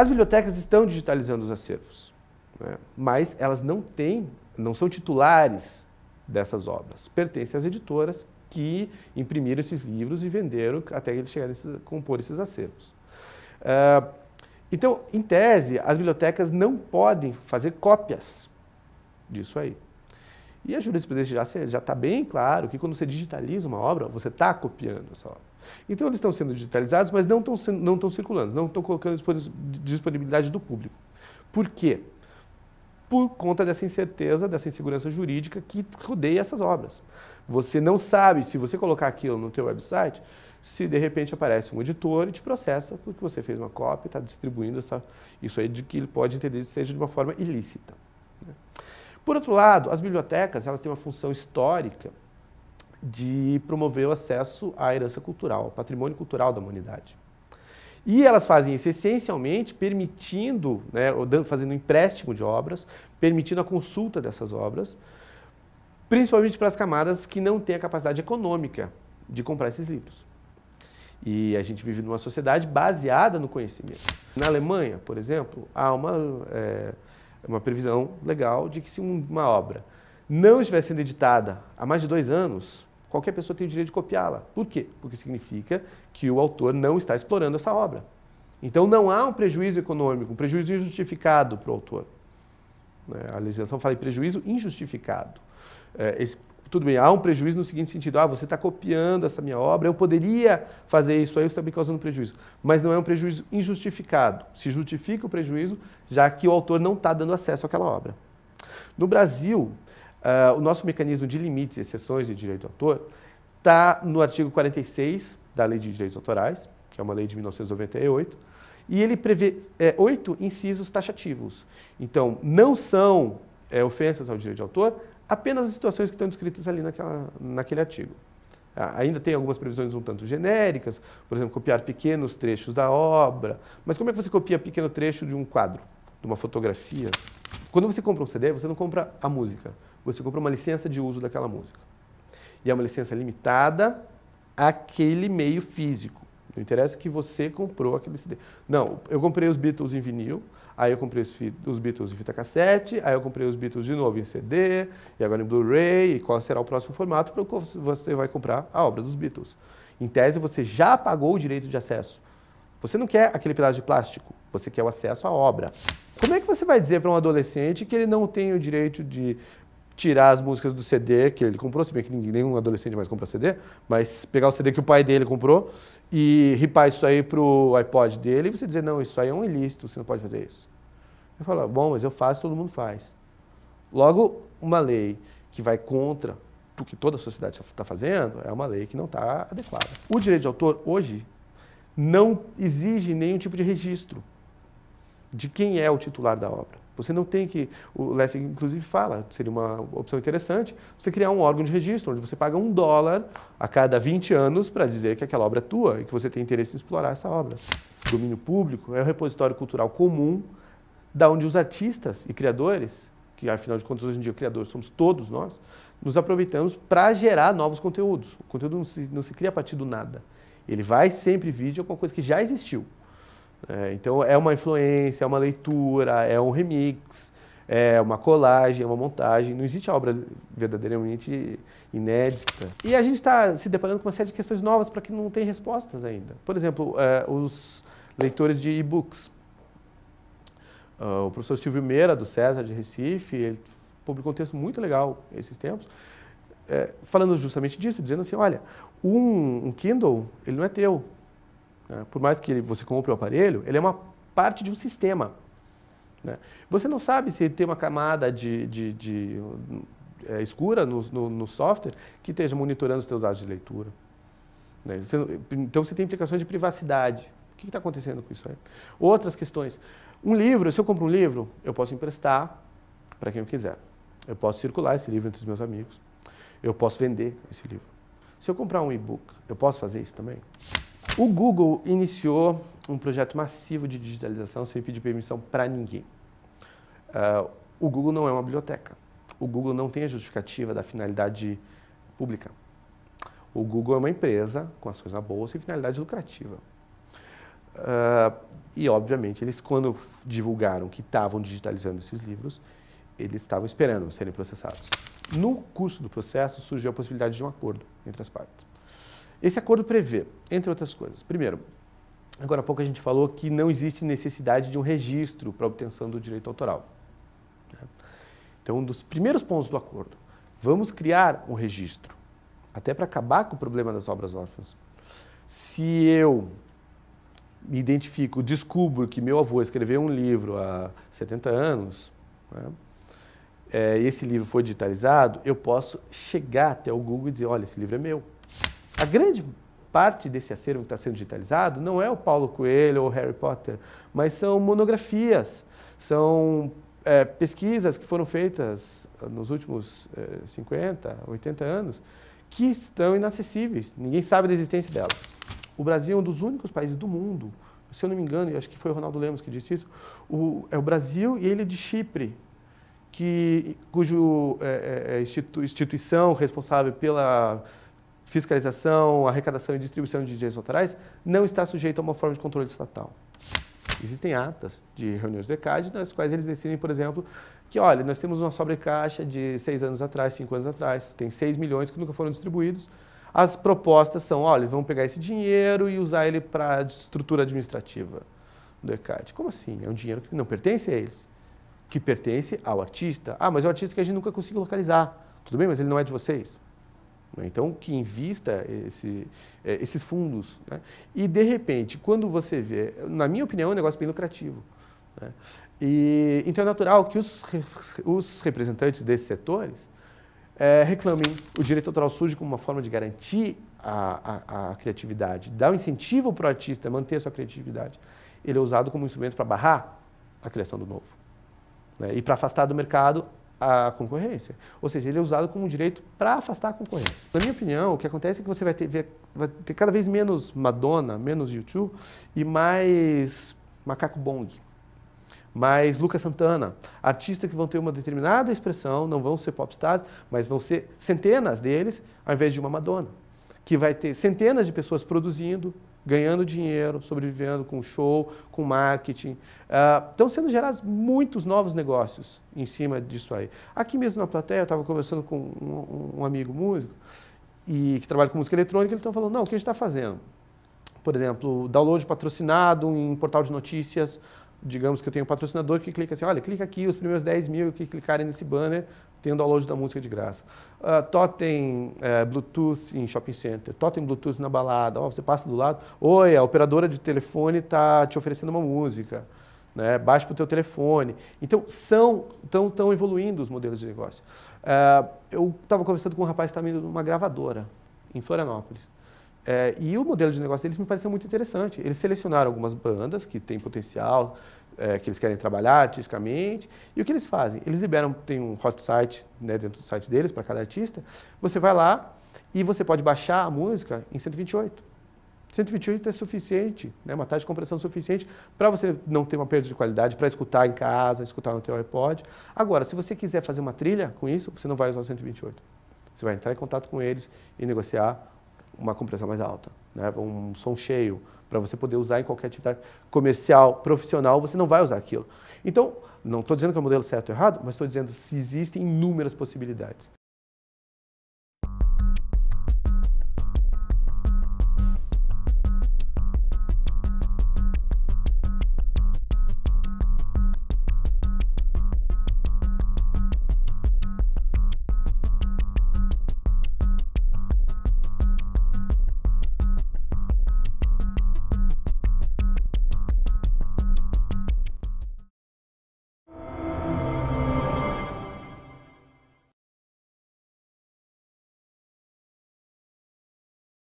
As bibliotecas estão digitalizando os acervos, né? mas elas não têm, não são titulares dessas obras. Pertencem às editoras que imprimiram esses livros e venderam até eles chegarem a compor esses acervos. Uh, então, em tese, as bibliotecas não podem fazer cópias disso aí. E a jurisprudência já está bem claro que quando você digitaliza uma obra, você está copiando essa obra. Então eles estão sendo digitalizados, mas não estão, não estão circulando, não estão colocando disponibilidade do público. Por quê? Por conta dessa incerteza, dessa insegurança jurídica que rodeia essas obras. Você não sabe se você colocar aquilo no teu website, se de repente aparece um editor e te processa porque você fez uma cópia e está distribuindo essa, isso aí de que ele pode entender que seja de uma forma ilícita. Né? Por outro lado, as bibliotecas elas têm uma função histórica de promover o acesso à herança cultural, ao patrimônio cultural da humanidade. E elas fazem isso essencialmente permitindo, né, fazendo empréstimo de obras, permitindo a consulta dessas obras, principalmente para as camadas que não têm a capacidade econômica de comprar esses livros. E a gente vive numa sociedade baseada no conhecimento. Na Alemanha, por exemplo, há uma, é, uma previsão legal de que se uma obra não estiver sendo editada há mais de dois anos, qualquer pessoa tem o direito de copiá-la. Por quê? Porque significa que o autor não está explorando essa obra. Então não há um prejuízo econômico, um prejuízo injustificado para o autor. Né, a legislação fala em prejuízo injustificado. É, tudo bem, há um prejuízo no seguinte sentido: ah, você está copiando essa minha obra, eu poderia fazer isso aí, você está me causando prejuízo. Mas não é um prejuízo injustificado. Se justifica o prejuízo, já que o autor não está dando acesso àquela obra. No Brasil, Uh, o nosso mecanismo de limites e exceções de direito de autor está no artigo 46 da Lei de Direitos Autorais, que é uma lei de 1998, e ele prevê é, oito incisos taxativos. Então, não são é, ofensas ao direito de autor apenas as situações que estão descritas ali naquela, naquele artigo. Ah, ainda tem algumas previsões um tanto genéricas, por exemplo, copiar pequenos trechos da obra. Mas como é que você copia pequeno trecho de um quadro, de uma fotografia? Quando você compra um CD, você não compra a música você comprou uma licença de uso daquela música. E é uma licença limitada àquele meio físico. Não interessa que você comprou aquele CD. Não, eu comprei os Beatles em vinil, aí eu comprei os, Beatles em fita cassete, aí eu comprei os Beatles de novo em CD, e agora em Blu-ray, e qual será o próximo formato para o você vai comprar a obra dos Beatles. Em tese, você já pagou o direito de acesso. Você não quer aquele pedaço de plástico, você quer o acesso à obra. Como é que você vai dizer para um adolescente que ele não tem o direito de tirar as músicas do CD que ele comprou, se bem que ninguém, nenhum adolescente mais compra CD, mas pegar o CD que o pai dele comprou e ripar isso aí pro iPod dele e você dizer, não, isso aí é um ilícito, você não pode fazer isso. Ele fala, bom, mas eu faço, todo mundo faz. Logo, uma lei que vai contra o que toda a sociedade está tá fazendo é uma lei que não está adequada. O direito de autor, hoje, não exige nenhum tipo de registro de quem é o titular da obra. Você não tem que. O Lessing, inclusive, fala, seria uma opção interessante, você criar um órgão de registro, onde você paga um dólar a cada 20 anos para dizer que aquela obra é tua e que você tem interesse em explorar essa obra. O domínio público é o repositório cultural comum, da onde os artistas e criadores, que afinal de contas hoje em dia criadores somos todos nós, nos aproveitamos para gerar novos conteúdos. O conteúdo não se, não se cria a partir do nada. Ele vai sempre vir de alguma é coisa que já existiu. É, então é uma influência, é uma leitura, é um remix, é uma colagem, é uma montagem. Não existe a obra verdadeiramente inédita. E a gente está se deparando com uma série de questões novas para que não tem respostas ainda. Por exemplo, é, os leitores de e-books. Uh, o professor Silvio Meira, do César de Recife, ele publicou um texto muito legal esses tempos, é, falando justamente disso, dizendo assim, olha, um, um Kindle, ele não é teu, né? Por mais que você compre o aparelho, ele é uma parte de um sistema. Né? Você não sabe se tem uma camada de, de, de é, escura no, no, no, software que esteja monitorando os seus atos de leitura. Né? Você, então você tem implicações de privacidade. O que está acontecendo com isso aí? Outras questões. Um livro, se eu compro um livro, eu posso emprestar para quem eu quiser. Eu posso circular esse livro entre os meus amigos. Eu posso vender esse livro. Se eu comprar um e-book, eu posso fazer isso também? O Google iniciou um projeto massivo de digitalização sem pedir permissão para ninguém. Uh, o Google não é uma biblioteca. O Google não tem a justificativa da finalidade pública. O Google é uma empresa com ações na bolsa e finalidade lucrativa. Uh, e, obviamente, eles, quando divulgaram que estavam digitalizando esses livros, eles estavam esperando serem processados. No curso do processo, surgiu a possibilidade de um acordo entre as partes. Esse acordo prevê, entre outras coisas, primeiro, agora há pouco a gente falou que não existe necessidade de um registro para obtenção do direito autoral. Né? Então, um dos primeiros pontos do acordo, vamos criar um registro, até para acabar com o problema das obras órfãs. Se eu me identifico, descubro que meu avô escreveu um livro há 70 anos, né? é, esse livro foi digitalizado, eu posso chegar até o Google e dizer, olha, esse livro é meu. A grande parte desse acervo que está sendo digitalizado não é o Paulo Coelho ou o Harry Potter, mas são monografias, são é, pesquisas que foram feitas ah, nos últimos é, 50, 80 anos, que estão inacessíveis, ninguém sabe da existência delas. O Brasil é um dos únicos países do mundo, se eu não me engano, e acho que foi o Ronaldo Lemos que disse isso, o, é o Brasil e ele é de Chipre, que, cujo é, instituição responsável pela fiscalização, arrecadação e distribuição de direitos autorais não está sujeito a uma forma de controle estatal. Existem atas de reuniões do ECAD nas quais eles decidem, por exemplo, que olha, nós temos uma sobrecaixa de seis anos atrás, cinco anos atrás, tem seis milhões que nunca foram distribuídos. As propostas são, olha, vamos pegar esse dinheiro e usar ele para a estrutura administrativa do ECAD. Como assim? É um dinheiro que não pertence a eles, que pertence ao artista. Ah, mas é um artista que a gente nunca conseguiu localizar. Tudo bem, mas ele não é de vocês. Né? Então, que invista esse, é, esses fundos. Né? E, de repente, quando você vê, na minha opinião, é um negócio bem lucrativo. Né? E, então, é natural que os, os representantes desses setores é, reclamem o direito autoral surge como uma forma de garantir a, a, a criatividade, dar um incentivo para o artista manter a sua criatividade. Ele é usado como instrumento para barrar a criação do novo né? e para afastar do mercado a concorrência. Ou seja, ele é usado como direito para afastar a concorrência. Na minha opinião, o que acontece é que você vai ter, vai ter cada vez menos Madonna, menos YouTube e mais Macaco Bong, mais Lucas Santana. Artistas que vão ter uma determinada expressão, não vão ser popstars, mas vão ser centenas deles, ao invés de uma Madonna, que vai ter centenas de pessoas produzindo, ganhando dinheiro, sobrevivendo com show, com marketing. Uh, estão sendo gerados muitos novos negócios em cima disso aí. Aqui mesmo na plateia, eu estava conversando com um, um, amigo músico e que trabalha com música eletrônica, ele estava falando, não, o que a gente está fazendo? Por exemplo, download patrocinado em portal de notícias, digamos que eu tenho um patrocinador que clica assim, olha, clica aqui, os primeiros 10 mil que clicarem nesse banner tem o download da música de graça. Uh, totem uh, Bluetooth em shopping center, totem Bluetooth na balada. Oh, você passa do lado, oi, a operadora de telefone está te oferecendo uma música. Né? Baixa para o teu telefone. Então, são estão tão evoluindo os modelos de negócio. Uh, eu estava conversando com um rapaz que está indo numa gravadora em Florianópolis. É, e o modelo de negócio deles me pareceu muito interessante. Eles selecionaram algumas bandas que têm potencial, é, que eles querem trabalhar artisticamente. E o que eles fazem? Eles liberam, tem um hot site né, dentro do site deles para cada artista. Você vai lá e você pode baixar a música em 128. 128 é suficiente, né? uma taxa de compressão suficiente para você não ter uma perda de qualidade, para escutar em casa, escutar no teu iPod. Agora, se você quiser fazer uma trilha com isso, você não vai usar 128. Você vai entrar em contato com eles e negociar uma compressão mais alta, né? um som cheio, para você poder usar em qualquer atividade comercial, profissional, você não vai usar aquilo. Então, não estou dizendo que é o modelo certo ou errado, mas estou dizendo que existem inúmeras possibilidades.